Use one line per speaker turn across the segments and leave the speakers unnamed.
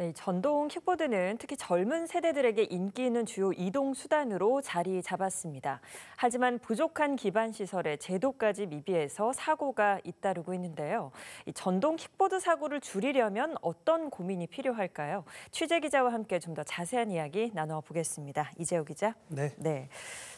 네, 전동 킥보드는 특히 젊은 세대들에게 인기 있는 주요 이동 수단으로 자리 잡았습니다. 하지만 부족한 기반 시설의 제도까지 미비해서 사고가 잇따르고 있는데요. 전동 킥보드 사고를 줄이려면 어떤 고민이 필요할까요? 취재 기자와 함께 좀 더 자세한 이야기 나눠보겠습니다. 이재호 기자. 네. 네.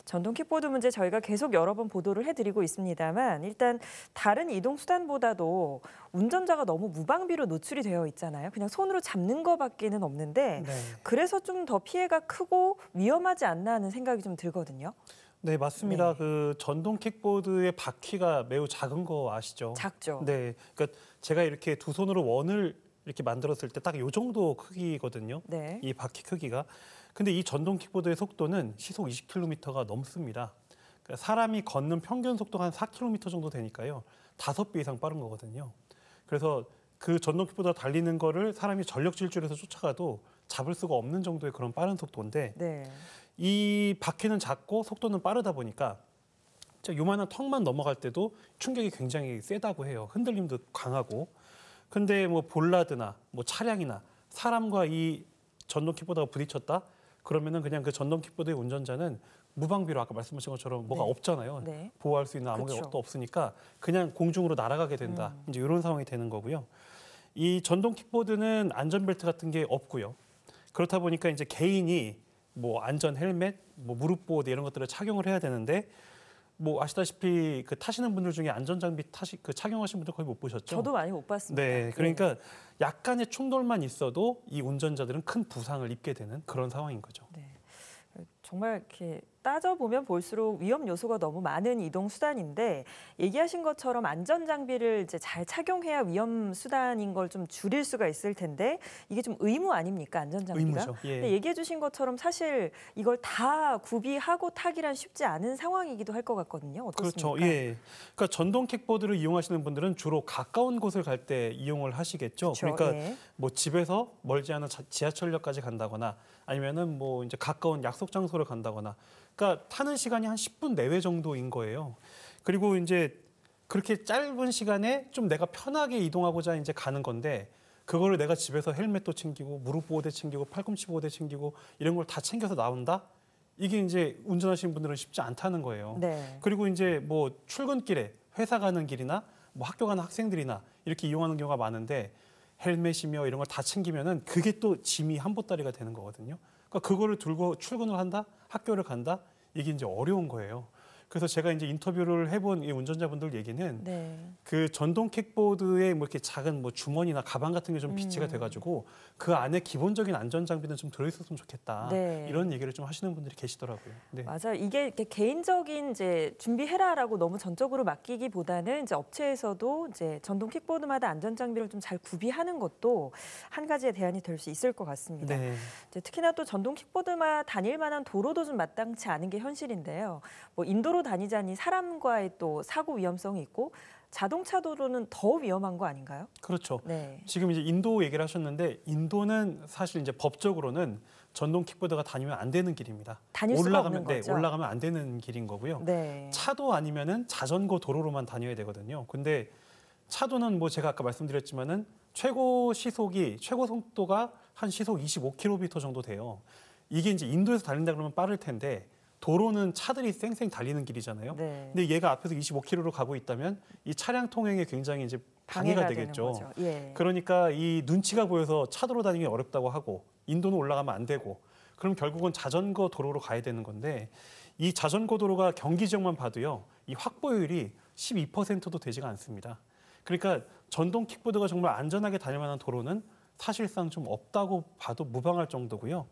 전동 킥보드 문제 저희가 계속 여러 번 보도를 해드리고 있습니다만 일단 다른 이동 수단보다도 운전자가 너무 무방비로 노출이 되어 있잖아요. 그냥 손으로 잡는 것밖에는 없는데 네. 그래서 좀 더 피해가 크고 위험하지 않나 하는 생각이 좀 들거든요.
네, 맞습니다. 네. 그 전동 킥보드의 바퀴가 매우 작은 거 아시죠? 작죠. 네. 그러니까 제가 이렇게 두 손으로 원을 이렇게 만들었을 때 딱 요 정도 크기거든요. 네. 이 바퀴 크기가. 근데 이 전동 킥보드의 속도는 시속 20km가 넘습니다. 그러니까 사람이 걷는 평균 속도가 한 4km 정도 되니까요. 다섯 배 이상 빠른 거거든요. 그래서 그 전동 킥보드 가 달리는 거를 사람이 전력 질주해서 쫓아가도 잡을 수가 없는 정도의 그런 빠른 속도인데 네. 이 바퀴는 작고 속도는 빠르다 보니까 요만한 턱만 넘어갈 때도 충격이 굉장히 세다고 해요. 흔들림도 강하고 근데 뭐 볼라드나 뭐 차량이나 사람과 이 전동 킥보드가 부딪혔다? 그러면은 그냥 그 전동 킥보드의 운전자는 무방비로 아까 말씀하신 것처럼 뭐가 네. 없잖아요. 네. 보호할 수 있는 아무것도 그렇죠. 없으니까 그냥 공중으로 날아가게 된다. 음. 이제 이런 상황이 되는 거고요. 이 전동 킥보드는 안전벨트 같은 게 없고요. 그렇다 보니까 이제 개인이 뭐 안전 헬멧, 뭐 무릎 보호대 이런 것들을 착용을 해야 되는데 뭐 아시다시피 그 타시는 분들 중에 안전 장비 타시 그 착용하신 분들 거의 못 보셨죠? 저도 많이 못 봤습니다. 네, 네. 그러니까 네. 약간의 충돌만 있어도 이 운전자들은 큰 부상을 입게 되는 그런 상황인 거죠. 네.
정말 이렇게 따져보면 볼수록 위험 요소가 너무 많은 이동 수단인데 얘기하신 것처럼 안전 장비를 이제 잘 착용해야 위험 수단인 걸 좀 줄일 수가 있을 텐데 이게 좀 의무 아닙니까 안전 장비가? 예. 얘기해 주신 것처럼 사실 이걸 다 구비하고 타기란 쉽지 않은 상황이기도 할 것 같거든요. 어떻습니까? 그렇죠.
예. 그러니까 전동 킥보드를 이용하시는 분들은 주로 가까운 곳을 갈 때 이용을 하시겠죠. 그렇죠. 그러니까 예. 뭐 집에서 멀지 않은 지하철역까지 간다거나 아니면은 뭐 이제 가까운 약속 장소를 간다거나 그러니까 타는 시간이 한 10분 내외 정도인 거예요. 그리고 이제 그렇게 짧은 시간에 좀 내가 편하게 이동하고자 이제 가는 건데 그거를 내가 집에서 헬멧도 챙기고 무릎 보호대 챙기고 팔꿈치 보호대 챙기고 이런 걸 다 챙겨서 나온다? 이게 이제 운전하시는 분들은 쉽지 않다는 거예요. 네. 그리고 이제 뭐 출근길에 회사 가는 길이나 뭐 학교 가는 학생들이나 이렇게 이용하는 경우가 많은데 헬멧이며 이런 걸 다 챙기면은 그게 또 짐이 한 보따리가 되는 거거든요. 그러니까 그거를 들고 출근을 한다? 학교를 간다? 이게 이제 어려운 거예요. 그래서 제가 이제 인터뷰를 해본 운전자분들 얘기는 네. 그 전동 킥보드에 뭐 이렇게 작은 뭐 주머니나 가방 같은 게 좀 비치가 음. 돼가지고 그 안에 기본적인 안전 장비는 좀 들어있었으면 좋겠다 네. 이런 얘기를 좀 하시는 분들이 계시더라고요. 네.
맞아요. 이게 이렇게 개인적인 이제 준비해라라고 너무 전적으로 맡기기보다는 이제 업체에서도 이제 전동 킥보드마다 안전 장비를 좀 잘 구비하는 것도 한 가지의 대안이 될 수 있을 것 같습니다. 네. 이제 특히나 또 전동 킥보드만 다닐 만한 도로도 좀 마땅치 않은 게 현실인데요. 뭐 인도로 다니자니 사람과의 또 사고 위험성이 있고 자동차 도로는 더 위험한 거 아닌가요?
그렇죠. 네. 지금 이제 인도 얘기를 하셨는데 인도는 사실 이제 법적으로는 전동 킥보드가 다니면 안 되는 길입니다. 올라가면 네, 올라가면 안 되는 길인 거고요. 네. 차도 아니면은 자전거 도로로만 다녀야 되거든요. 근데 차도는 뭐 제가 아까 말씀드렸지만은 최고 시속이 최고 속도가 한 시속 25km 정도 돼요. 이게 이제 인도에서 달린다 그러면 빠를 텐데 도로는 차들이 쌩쌩 달리는 길이잖아요. 네. 근데 얘가 앞에서 25km로 가고 있다면 이 차량 통행에 굉장히 이제 방해가, 방해가 되겠죠. 예. 그러니까 이 눈치가 보여서 차도로 다니기 어렵다고 하고 인도는 올라가면 안 되고 그럼 결국은 자전거 도로로 가야 되는 건데 이 자전거 도로가 경기 지역만 봐도요. 이 확보율이 12%도 되지가 않습니다. 그러니까 전동 킥보드가 정말 안전하게 다닐 만한 도로는 사실상 좀 없다고 봐도 무방할 정도고요.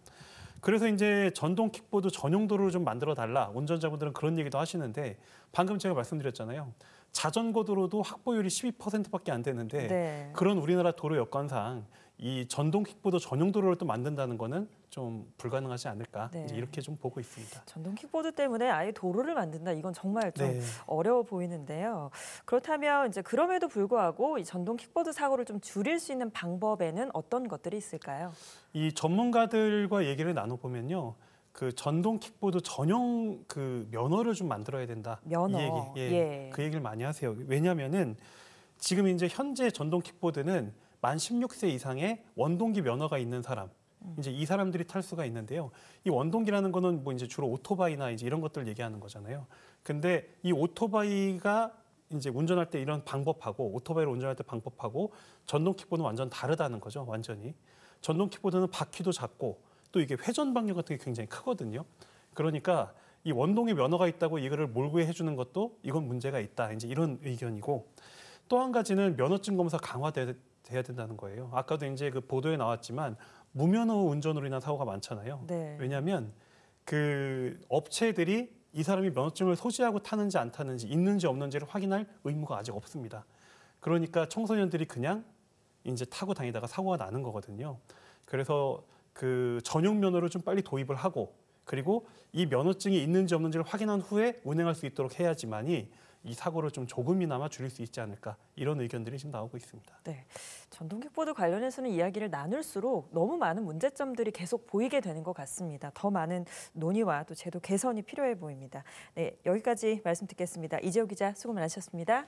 그래서 이제 전동 킥보드 전용 도로를 좀 만들어 달라. 운전자분들은 그런 얘기도 하시는데 방금 제가 말씀드렸잖아요. 자전거 도로도 확보율이 12%밖에 안 되는데 네. 그런 우리나라 도로 여건상 이 전동 킥보드 전용 도로를 또 만든다는 거는 좀 불가능하지 않을까 네. 이렇게좀 보고 있습니다.
전동 킥보드 때문에 아예 도로를 만든다 이건 정말 좀 네. 어려워 보이는데요. 그렇다면 이제 그럼에도 불구하고 이 전동 킥보드 사고를 좀 줄일 수 있는 방법에는 어떤 것들이 있을까요?
이 전문가들과 얘기를 나눠 보면요. 그 전동 킥보드 전용 그 면허를 좀 만들어야 된다. 면허. 이 얘기, 예, 예. 그 얘기를 많이 하세요. 왜냐면은 지금 이제 현재 전동 킥보드는 만 16세 이상의 원동기 면허가 있는 사람. 음. 이제 이 사람들이 탈 수가 있는데요. 이 원동기라는 거는 뭐 이제 주로 오토바이나 이제 이런 것들 얘기하는 거잖아요. 근데 이 오토바이가 이제 운전할 때 이런 방법하고 오토바이를 운전할 때 방법하고 전동 킥보드는 완전 다르다는 거죠. 완전히. 전동 킥보드는 바퀴도 작고 또 이게 회전 방류 같은 게 굉장히 크거든요. 그러니까 이 원동의 면허가 있다고 이거를 몰고 해주는 것도 이건 문제가 있다. 이제 이런 의견이고 또 한 가지는 면허증 검사 강화돼야 된다는 거예요. 아까도 이제 그 보도에 나왔지만 무면허 운전으로 인한 사고가 많잖아요. 네. 왜냐하면 그 업체들이 이 사람이 면허증을 소지하고 타는지 안 타는지 있는지 없는지를 확인할 의무가 아직 없습니다. 그러니까 청소년들이 그냥 이제 타고 다니다가 사고가 나는 거거든요. 그래서 그 전용 면허를 좀 빨리 도입을 하고 그리고 이 면허증이 있는지 없는지를 확인한 후에 운행할 수 있도록 해야지만이 이 사고를 좀 조금이나마 줄일 수 있지 않을까 이런 의견들이 지금 나오고 있습니다.
네, 전동 킥보드 관련해서는 이야기를 나눌수록 너무 많은 문제점들이 계속 보이게 되는 것 같습니다. 더 많은 논의와 또 제도 개선이 필요해 보입니다. 네, 여기까지 말씀 듣겠습니다. 이재호 기자 수고 많으셨습니다.